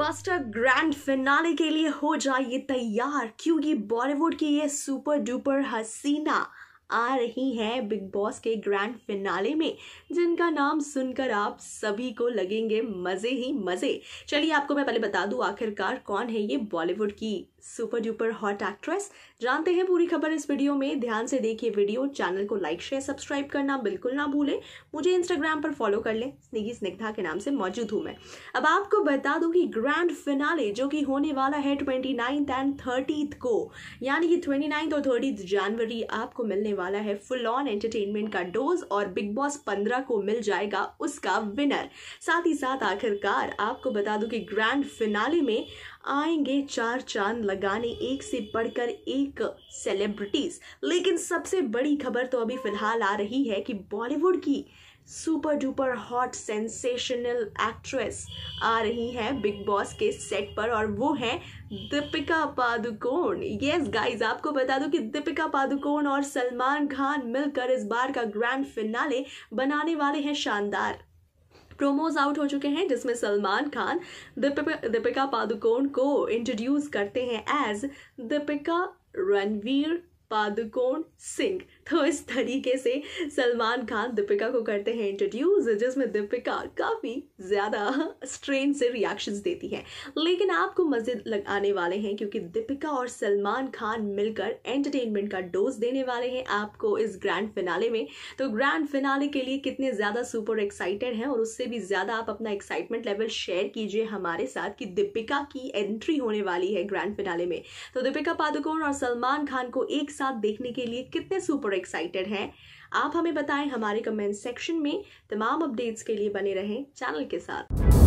blockbuster grand finale के लिए हो जाइए तैयार क्योंकि बॉलीवुड की ये सुपर डुपर हसीना आ रही है बिग बॉस के ग्रैंड फिनाले में जिनका नाम सुनकर आप सभी को लगेंगे मज़े ही मज़े चलिए आपको मैं पहले बता दूं आखिरकार कौन है ये बॉलीवुड की सुपर डुपर हॉट एक्ट्रेस जानते हैं पूरी खबर इस वीडियो में ध्यान से देखिए वीडियो चैनल को लाइक शेयर सब्सक्राइब करना बिल्कुल ना भूलें मुझे इंस्टाग्राम पर फॉलो कर लें स्निगी स्निग्धा के नाम से मौजूद हूँ मैं अब आपको बता दूं कि ग्रैंड फिनाले जो कि होने वाला है ट्वेंटी नाइन्थ एंड थर्टीथ को यानी कि ट्वेंटी नाइन्थ और थर्टीथ जनवरी आपको मिलने वाला है फुल ऑन एंटरटेनमेंट का डोज और बिग बॉस पंद्रह को मिल जाएगा उसका विनर साथ ही साथ आखिरकार आपको बता दूँ कि ग्रैंड फिनाले में आएंगे चार चांद लगाने एक से बढ़कर एक सेलिब्रिटीज लेकिन सबसे बड़ी खबर तो अभी फिलहाल आ रही है कि बॉलीवुड की super duper hot sensational actress आ रही है बिग बॉस के सेट पर और वो है दीपिका पादुकोण यस गाइस आपको बता दूं कि दीपिका पादुकोण और सलमान खान मिलकर इस बार का ग्रैंड फिनाले बनाने वाले हैं शानदार प्रोमोज आउट हो चुके हैं जिसमें सलमान खान दीपिका पादुकोण को इंट्रोड्यूस करते हैं एज दीपिका रणवीर पादुकोण सिंह तो इस तरीके से सलमान खान दीपिका को करते हैं इंट्रोड्यूस जिसमें दीपिका काफ़ी ज़्यादा स्ट्रेन से रिएक्शंस देती है लेकिन आपको मज़े लग आने वाले हैं क्योंकि दीपिका और सलमान खान मिलकर एंटरटेनमेंट का डोज देने वाले हैं आपको इस ग्रैंड फिनाले में तो ग्रैंड फिनाले के लिए कितने ज़्यादा सुपर एक्साइटेड हैं और उससे भी ज़्यादा आप अपना एक्साइटमेंट लेवल शेयर कीजिए हमारे साथ कि दीपिका की एंट्री होने वाली है ग्रैंड फिनाले में तो दीपिका पादुकोण और सलमान खान को एक साथ देखने के लिए कितने सुपर एक्साइटेड हैं आप हमें बताएं हमारे कमेंट सेक्शन में तमाम अपडेट्स के लिए बने रहें चैनल के साथ